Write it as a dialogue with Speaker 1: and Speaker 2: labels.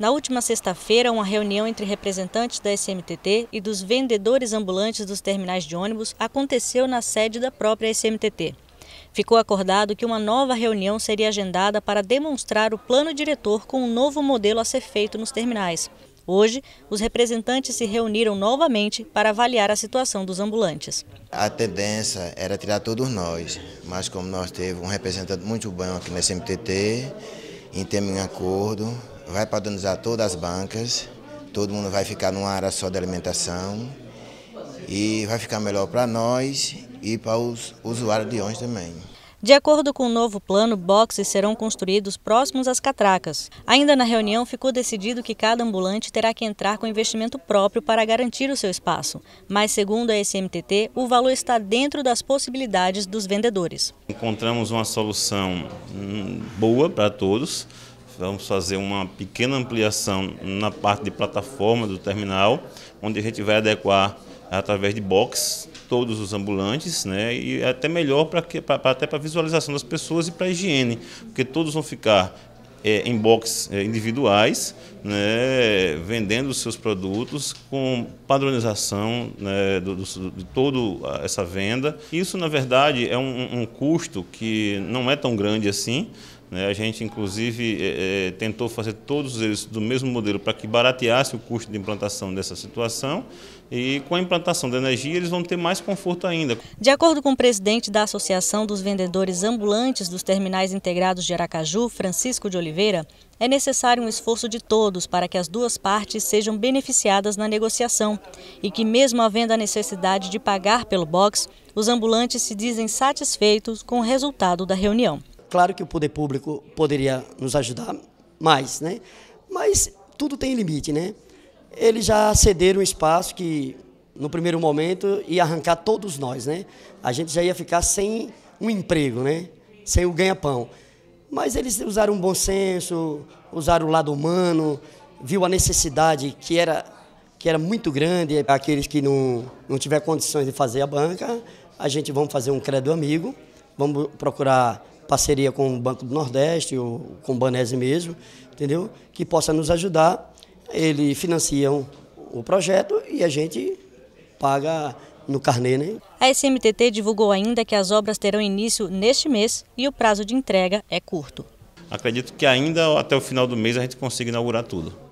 Speaker 1: Na última sexta-feira, uma reunião entre representantes da SMTT e dos vendedores ambulantes dos terminais de ônibus aconteceu na sede da própria SMTT. Ficou acordado que uma nova reunião seria agendada para demonstrar o plano diretor com um novo modelo a ser feito nos terminais. Hoje, os representantes se reuniram novamente para avaliar a situação dos ambulantes.
Speaker 2: A tendência era tirar todos nós, mas como nós teve um representante muito bom aqui na SMTT, em termos de acordo, vai padronizar todas as bancas, todo mundo vai ficar numa área só de alimentação e vai ficar melhor para nós e para os usuários de ônibus também.
Speaker 1: De acordo com o novo plano, boxes serão construídos próximos às catracas. Ainda na reunião, ficou decidido que cada ambulante terá que entrar com investimento próprio para garantir o seu espaço. Mas, segundo a SMTT, o valor está dentro das possibilidades dos vendedores.
Speaker 3: Encontramos uma solução hum, boa para todos vamos fazer uma pequena ampliação na parte de plataforma do terminal, onde a gente vai adequar através de box todos os ambulantes, né? E é até melhor para até para visualização das pessoas e para higiene, porque todos vão ficar é, em boxes é, individuais, né, vendendo os seus produtos com padronização né, do, do, de toda essa venda. Isso, na verdade, é um, um custo que não é tão grande assim, né? A gente, inclusive, é, é, tentou fazer todos eles do mesmo modelo para que barateasse o custo de implantação dessa situação. E com a implantação da energia, eles vão ter mais conforto ainda.
Speaker 1: De acordo com o presidente da Associação dos Vendedores Ambulantes dos Terminais Integrados de Aracaju, Francisco de Oliveira, é necessário um esforço de todos para que as duas partes sejam beneficiadas na negociação e que, mesmo havendo a necessidade de pagar pelo box, os ambulantes se dizem satisfeitos com o resultado
Speaker 4: da reunião. Claro que o poder público poderia nos ajudar mais, né? Mas tudo tem limite, né? Eles já cederam um espaço que, no primeiro momento, ia arrancar todos nós, né? A gente já ia ficar sem um emprego, né? Sem o ganha-pão. Mas eles usaram um bom senso, usaram o lado humano, viu a necessidade que era, que era muito grande. Aqueles que não, não tiver condições de fazer a banca, a gente vamos fazer um credo amigo, vamos procurar parceria com o Banco do Nordeste, ou com o Banese mesmo, entendeu? Que possa nos ajudar. Eles financiam o projeto e a gente paga no carnê, né?
Speaker 1: A SMTT divulgou ainda que as obras terão início neste mês e o prazo de entrega é curto.
Speaker 3: Acredito que ainda até o final do mês a gente consiga inaugurar tudo.